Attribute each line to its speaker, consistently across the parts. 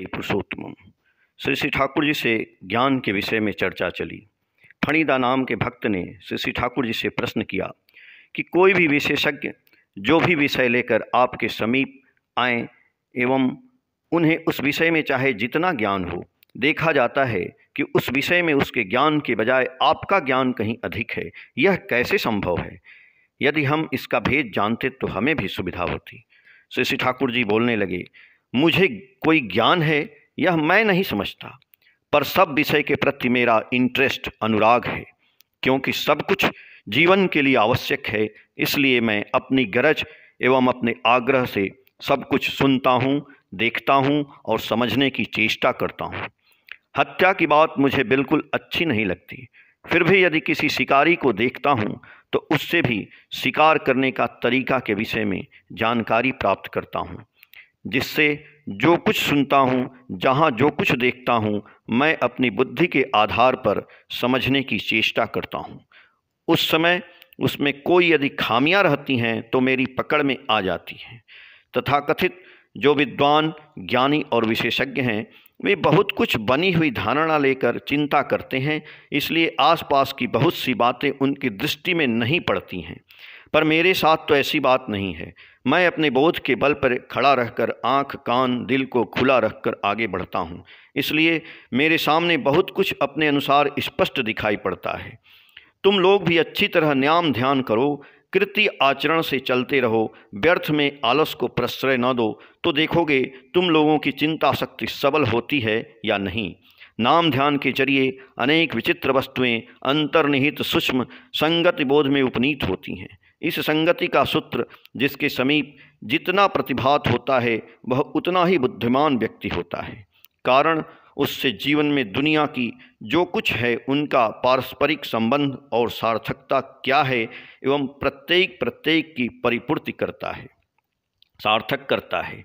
Speaker 1: ए पुरुषोत्तम श्री श्री ठाकुर जी से ज्ञान के विषय में चर्चा चली फणिदा नाम के भक्त ने श्री श्री ठाकुर जी से प्रश्न किया कि कोई भी विशेषज्ञ जो भी विषय लेकर आपके समीप आए एवं उन्हें उस विषय में चाहे जितना ज्ञान हो देखा जाता है कि उस विषय में उसके ज्ञान के बजाय आपका ज्ञान कहीं अधिक है यह कैसे संभव है यदि हम इसका भेद जानते तो हमें भी सुविधा होती श्री श्री ठाकुर जी बोलने लगे मुझे कोई ज्ञान है यह मैं नहीं समझता पर सब विषय के प्रति मेरा इंटरेस्ट अनुराग है क्योंकि सब कुछ जीवन के लिए आवश्यक है इसलिए मैं अपनी गरज एवं अपने आग्रह से सब कुछ सुनता हूँ देखता हूँ और समझने की चेष्टा करता हूँ हत्या की बात मुझे बिल्कुल अच्छी नहीं लगती फिर भी यदि किसी शिकारी को देखता हूँ तो उससे भी शिकार करने का तरीका के विषय में जानकारी प्राप्त करता हूँ जिससे जो कुछ सुनता हूँ जहाँ जो कुछ देखता हूँ मैं अपनी बुद्धि के आधार पर समझने की चेष्टा करता हूँ उस समय उसमें कोई यदि खामियाँ रहती हैं तो मेरी पकड़ में आ जाती हैं तथाकथित जो विद्वान ज्ञानी और विशेषज्ञ हैं वे बहुत कुछ बनी हुई धारणा लेकर चिंता करते हैं इसलिए आसपास की बहुत सी बातें उनकी दृष्टि में नहीं पड़ती हैं पर मेरे साथ तो ऐसी बात नहीं है मैं अपने बोध के बल पर खड़ा रहकर आंख कान दिल को खुला रखकर आगे बढ़ता हूँ इसलिए मेरे सामने बहुत कुछ अपने अनुसार स्पष्ट दिखाई पड़ता है तुम लोग भी अच्छी तरह न्याम ध्यान करो कृति आचरण से चलते रहो व्यर्थ में आलस को प्रश्रय न दो तो देखोगे तुम लोगों की चिंता शक्ति सबल होती है या नहीं नाम ध्यान के जरिए अनेक विचित्र वस्तुएं अंतर्निहित सूक्ष्म संगति बोध में उपनीत होती हैं इस संगति का सूत्र जिसके समीप जितना प्रतिभात होता है वह उतना ही बुद्धिमान व्यक्ति होता है कारण उससे जीवन में दुनिया की जो कुछ है उनका पारस्परिक संबंध और सार्थकता क्या है एवं प्रत्येक प्रत्येक की परिपूर्ति करता है सार्थक करता है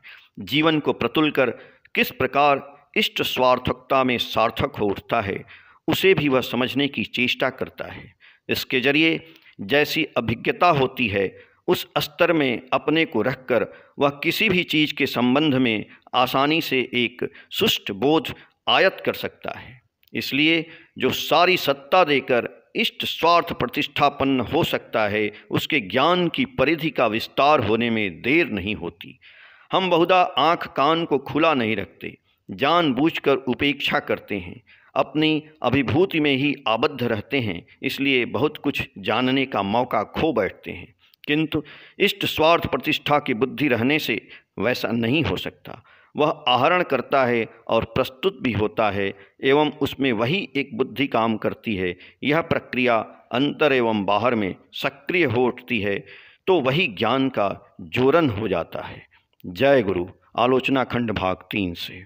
Speaker 1: जीवन को प्रतुल कर किस प्रकार इष्ट स्वार्थकता में सार्थक हो उठता है उसे भी वह समझने की चेष्टा करता है इसके जरिए जैसी अभिज्ञता होती है उस स्तर में अपने को रखकर वह किसी भी चीज़ के संबंध में आसानी से एक सुष्ट बोझ आयत कर सकता है इसलिए जो सारी सत्ता देकर इष्ट स्वार्थ प्रतिष्ठापन्न हो सकता है उसके ज्ञान की परिधि का विस्तार होने में देर नहीं होती हम बहुधा आँख कान को खुला नहीं रखते जानबूझकर उपेक्षा करते हैं अपनी अभिभूति में ही आबद्ध रहते हैं इसलिए बहुत कुछ जानने का मौका खो बैठते हैं किंतु इष्ट स्वार्थ प्रतिष्ठा की बुद्धि रहने से वैसा नहीं हो सकता वह आहरण करता है और प्रस्तुत भी होता है एवं उसमें वही एक बुद्धि काम करती है यह प्रक्रिया अंतर एवं बाहर में सक्रिय हो उठती है तो वही ज्ञान का जोरन हो जाता है जय गुरु आलोचना खंड भाग तीन से